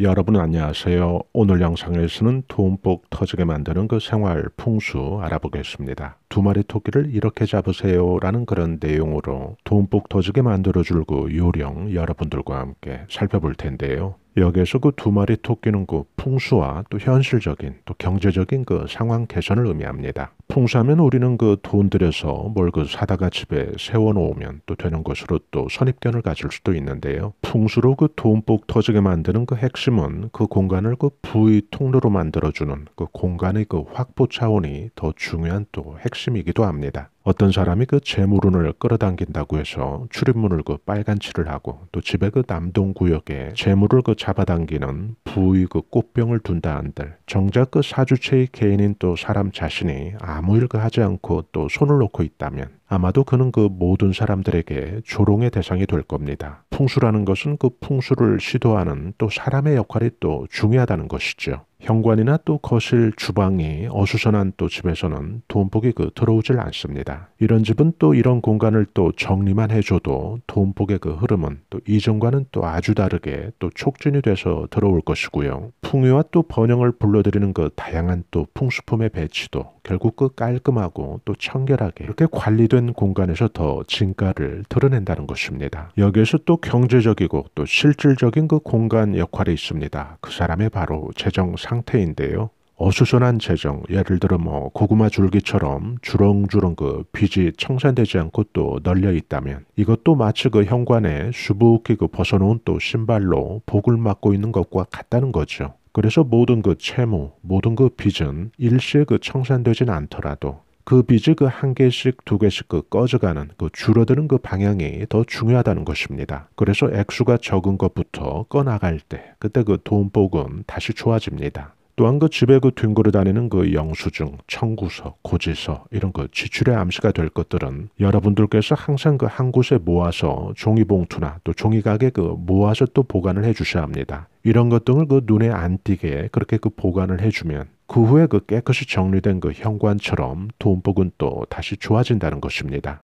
여러분 안녕하세요. 오늘 영상에서는 돈복 터지게 만드는 그 생활 풍수 알아보겠습니다. 두 마리 토끼를 이렇게 잡으세요 라는 그런 내용으로 돈복 터지게 만들어줄고 그 요령 여러분들과 함께 살펴볼 텐데요. 여기에서 그 두 마리 토끼는 그 풍수와 또 현실적인 또 경제적인 그 상황 개선을 의미합니다. 풍수하면 우리는 그 돈 들여서 뭘 그 사다가 집에 세워놓으면 또 되는 것으로 또 선입견을 가질 수도 있는데요. 풍수로 그 돈복 터지게 만드는 그 핵심은 그 공간을 그 부의 통로로 만들어주는 그 공간의 그 확보 차원이 더 중요한 또 핵심 핵심이기도 합니다. 어떤 사람이 그 재물운을 끌어당긴다고 해서 출입문을 그 빨간 칠을 하고 또 집에 그 남동 구역에 재물을 그 잡아당기는 부의 그 꽃병을 둔다 한들 정작 그 사주체의 개인인 또 사람 자신이 아무 일그 하지 않고 또 손을 놓고 있다면 아마도 그는 그 모든 사람들에게 조롱의 대상이 될 겁니다. 풍수라는 것은 그 풍수를 시도하는 또 사람의 역할이 또 중요하다는 것이죠. 현관이나 또 거실, 주방이 어수선한 또 집에서는 돈복이 그 들어오질 않습니다. 이런 집은 또 이런 공간을 또 정리만 해줘도 돈복의 그 흐름은 또 이전과는 또 아주 다르게 또 촉진이 돼서 들어올 것이고요. 풍요와 또 번영을 불러들이는 그 다양한 또 풍수품의 배치도 결국 그 깔끔하고 또 청결하게 이렇게 관리된 된 공간에서 더 진가를 드러낸다는 것입니다. 여기에서 또 경제적이고 또 실질적인 그 공간 역할이 있습니다. 그 사람의 바로 재정 상태인데요. 어수선한 재정, 예를 들어 뭐 고구마 줄기처럼 주렁주렁 그 빚이 청산되지 않고 또 널려 있다면 이것도 마치 그 현관에 수북히 그 벗어놓은 또 신발로 복을 막고 있는 것과 같다는 거죠. 그래서 모든 그 채무, 모든 그 빚은 일시에 그 청산되진 않더라도 그 빚을 그한 개씩 두 개씩 그 꺼져가는 그 줄어드는 그 방향이 더 중요하다는 것입니다. 그래서 액수가 적은 것부터 꺼나갈 때 그때 그 돈복은 다시 좋아집니다. 또한 그 집에 그 뒹굴어 다니는 그 영수증, 청구서, 고지서 이런 그 지출의 암시가 될 것들은 여러분들께서 항상 그 한 곳에 모아서 종이봉투나 또 종이가게 그 모아서 또 보관을 해주셔야 합니다. 이런 것 등을 그 눈에 안 띄게 그렇게 그 보관을 해주면 그 후에 그 깨끗이 정리된 그 현관처럼 돈복은 또 다시 좋아진다는 것입니다.